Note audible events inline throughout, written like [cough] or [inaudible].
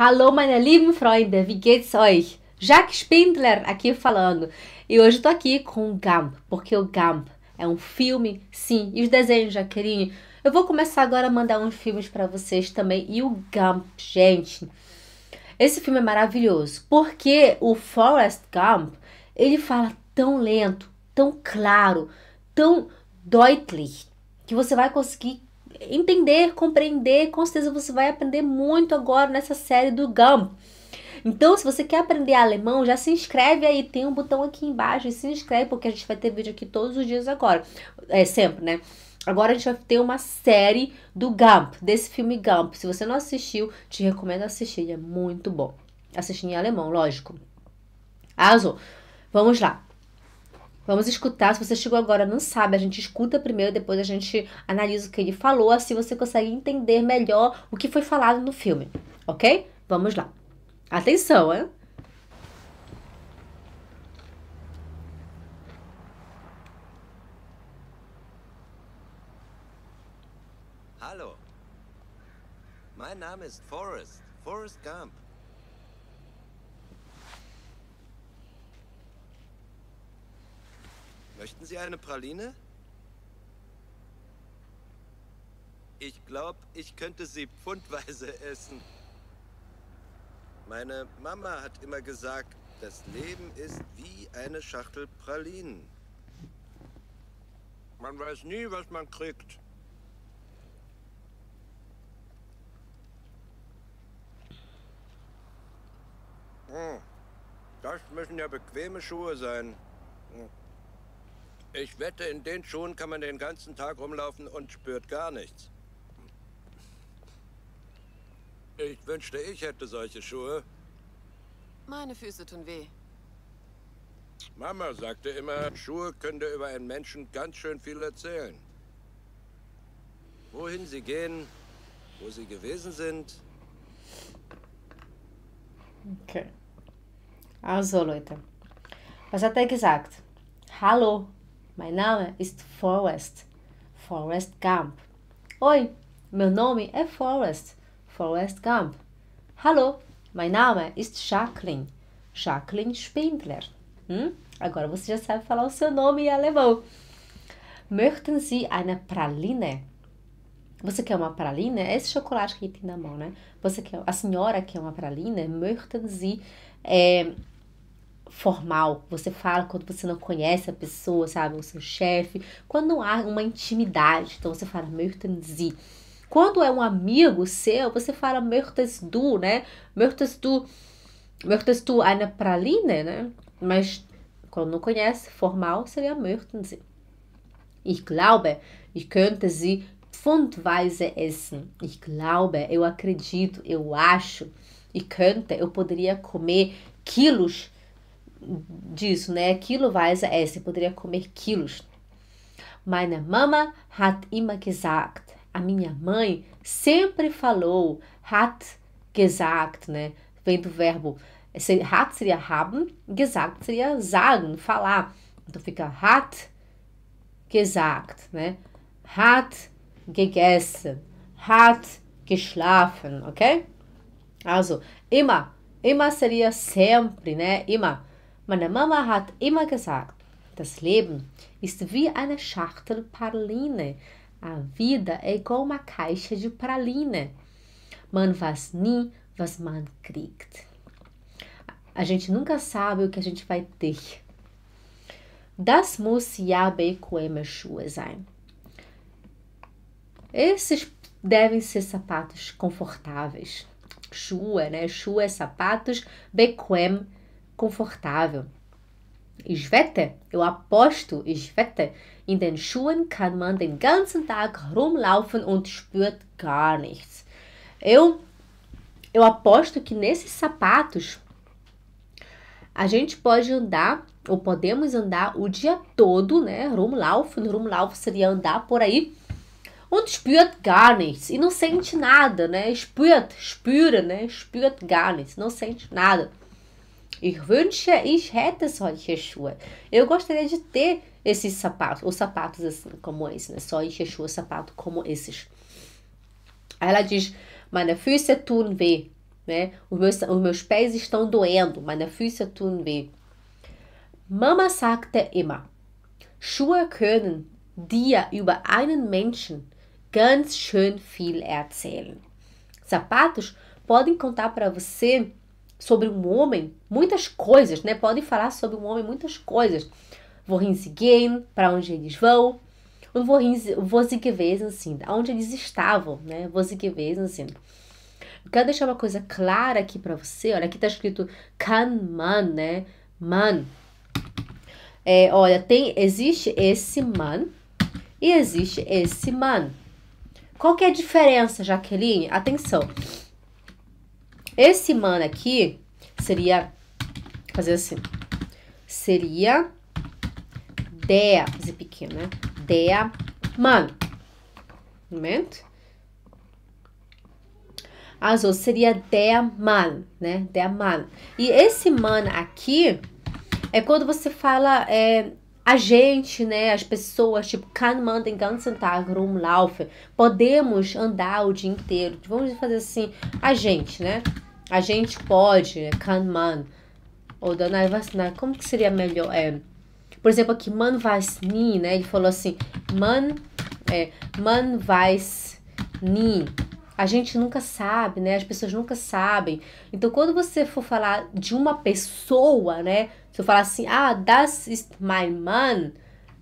Hallo, meine lieben Freunde, wie geht's euch? Jack Spindler aqui falando. E hoje tô aqui com o Gump, porque o Gump é um filme, sim. E os desenhos, Jaqueline? Eu vou começar agora a mandar uns filmes para vocês também. E o Gump, gente. Esse filme é maravilhoso, porque o Forrest Gump, ele fala tão lento, tão claro, tão deutlich, que você vai conseguir entender, compreender, com certeza você vai aprender muito agora nessa série do GAM. Então, se você quer aprender alemão, já se inscreve aí, tem um botão aqui embaixo e se inscreve, porque a gente vai ter vídeo aqui todos os dias agora. É sempre, né? Agora a gente vai ter uma série do Gump, desse filme Gump. Se você não assistiu, te recomendo assistir, é muito bom. Assistir em alemão, lógico. Azul, vamos lá. Vamos escutar. Se você chegou agora não sabe, a gente escuta primeiro, depois a gente analisa o que ele falou, assim você consegue entender melhor o que foi falado no filme, ok? Vamos lá. Atenção, hein? Hallo. Meu nome é Forrest, Forrest Gump. Möchten Sie eine Praline? Ich glaube, ich könnte sie pfundweise [laughs] essen. Meine Mama hat immer gesagt, das Leben ist wie eine Schachtel Pralinen. Man weiß nie, was man kriegt. Hm, das müssen ja bequeme Schuhe sein. Ich wette, in den Schuhen kann man den ganzen Tag rumlaufen und spürt gar nichts. Ich wünschte, ich hätte solche Schuhe. Meine Füße tun weh. Mama sagte immer, Schuhe könnte über einen Menschen ganz schön viel erzählen. Wohin sie gehen, wo sie gewesen sind. Okay. Also Leute, was hat er gesagt? Hallo, My Name é is Forrest. Forrest Gump. Oi, meu nome é Forrest. Forrest Gump. Hallo, my Name is Jacqueline. Jacqueline Spindler. Hum? Agora você já sabe falar o seu nome em alemão. Möchten Sie eine Praline? Você quer uma praline? É esse chocolate que tem na mão, né? Você quer, a senhora quer uma praline? Möchten Sie é, formal, você fala quando você não conhece a pessoa, sabe, o seu chefe, quando não há uma intimidade, então você fala Mertensi. Quando é um amigo seu, você fala Mertes du, né? Mertes du, Mertes du eine Praline, né, né? Mas quando não conhece, formal seria Mertensi. Ich glaube, ich könnte sie pfundweise é essen. Ich glaube, eu acredito, eu acho. Ich könnte, eu poderia comer quilos disso, né? Kiloweise essen, é, poderia comer quilos. Meine Mama hat immer gesagt, a minha mãe sempre falou, hat gesagt, né? Vem do verbo, é, hat seria haben, gesagt seria sagen, falar. Então fica hat gesagt, né? Hat gegessen, hat geschlafen, ok? Also, immer, immer seria sempre, né? Immer. Meine Mama hat immer gesagt, das Leben ist wie eine Schachtel Praline. A vida é igual uma caixa de praline. Man weiß nie, was man kriegt. A gente nunca sabe o que a gente vai ter. Das muss ja bequeme Schuhe sein. Esses devem ser sapatos confortáveis. Schuhe, né? Schuhe sapatos. Bequem confortável. Ich wette, eu aposto, ich wette, in den Schuhen kann man den ganzen Tag rumlaufen und spürt gar nichts. Eu, eu aposto que nesses sapatos a gente pode andar, ou podemos andar o dia todo, né? Rumlaufen, rumlaufen seria andar por aí. Und spürt gar nichts. E não sente nada, né? Spürt, spüre, né? Spürt gar nichts. Não sente nada. Ich wünsche, ich hätte solche Schuhe. Eu gostaria de ter esses sapatos, ou sapatos assim, como esse, né? Solche Schuhe, sapato como esses. Aí ela diz, meine Füße tun weh, né? Os meus, os meus pés estão doendo, meine Füße tun weh. Mama sagte immer, Schuhe können dir über einen Menschen ganz schön viel erzählen. Sapatos podem contar para você sobre um homem muitas coisas, né? Podem falar sobre um homem muitas coisas. Wohin gehen, para onde eles vão. Und wohin sie, wo sie sind, eles estavam, né? Wo sind. Assim. Eu quero deixar uma coisa clara aqui para você. Olha, aqui tá escrito kann man, né? Man. É, olha, tem, existe esse man e existe esse man. Qual que é a diferença, Jaqueline? Atenção. Esse mana aqui seria. Fazer assim. Seria. Dea. Fazer pequeno, né? Dea man. Momento. As seria dea man, né? Dea man. E esse man aqui é quando você fala. É, a gente, né, as pessoas, tipo, kann man den ganzen Tag rumlaufen, podemos andar o dia inteiro. Vamos fazer assim, a gente, né? A gente pode, né? Kanman. man. Ou danai Vasna. Como que seria melhor? É, por exemplo, aqui, man weiß nie, né? Ele falou assim, man, é, man weiß A gente nunca sabe, né? As pessoas nunca sabem. Então, quando você for falar de uma pessoa, né? Se eu falar assim, ah, das ist my man,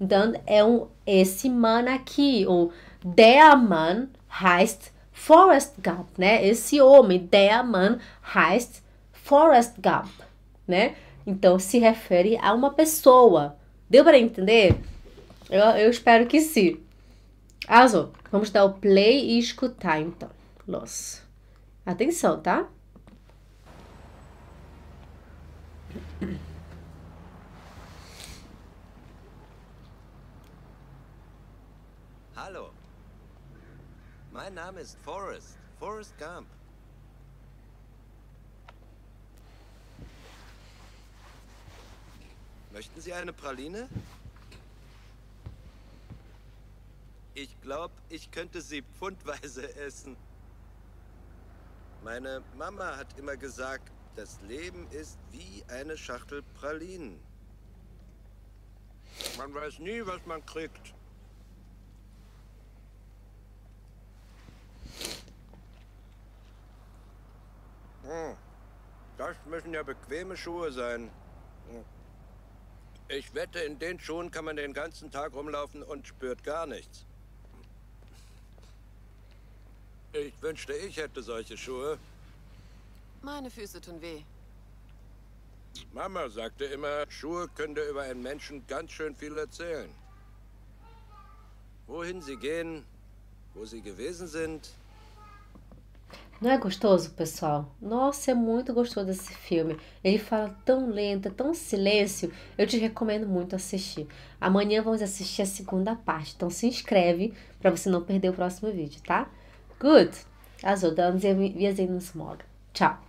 então é um, esse man aqui, ou der man heißt Forrest Gump, né? Esse homem, Man Heist, Forrest Gump, né? Então se refere a uma pessoa. Deu para entender? Eu, eu espero que sim. Azul, vamos dar o play e escutar então. Los. Atenção, tá? Mein Name ist Forrest. Forrest Gump. Möchten Sie eine Praline? Ich glaube, ich könnte sie pfundweise [laughs] essen. Meine Mama hat immer gesagt, das Leben ist wie eine Schachtel Pralinen. Man weiß nie, was man kriegt. Hm. Das müssen ja bequeme Schuhe sein. Ich wette, in den Schuhen kann man den ganzen Tag rumlaufen und spürt gar nichts. Ich wünschte, ich hätte solche Schuhe. Meine Füße tun weh. Mama sagte immer, Schuhe könnte über einen Menschen ganz schön viel erzählen. Wohin sie gehen, wo sie gewesen sind, Não é gostoso, pessoal? Nossa, é muito gostoso esse filme. Ele fala tão lento, é tão silêncio. Eu te recomendo muito assistir. Amanhã vamos assistir a segunda parte. Então se inscreve para você não perder o próximo vídeo, tá? Good. Ajudamos e viajamos smog. Tchau.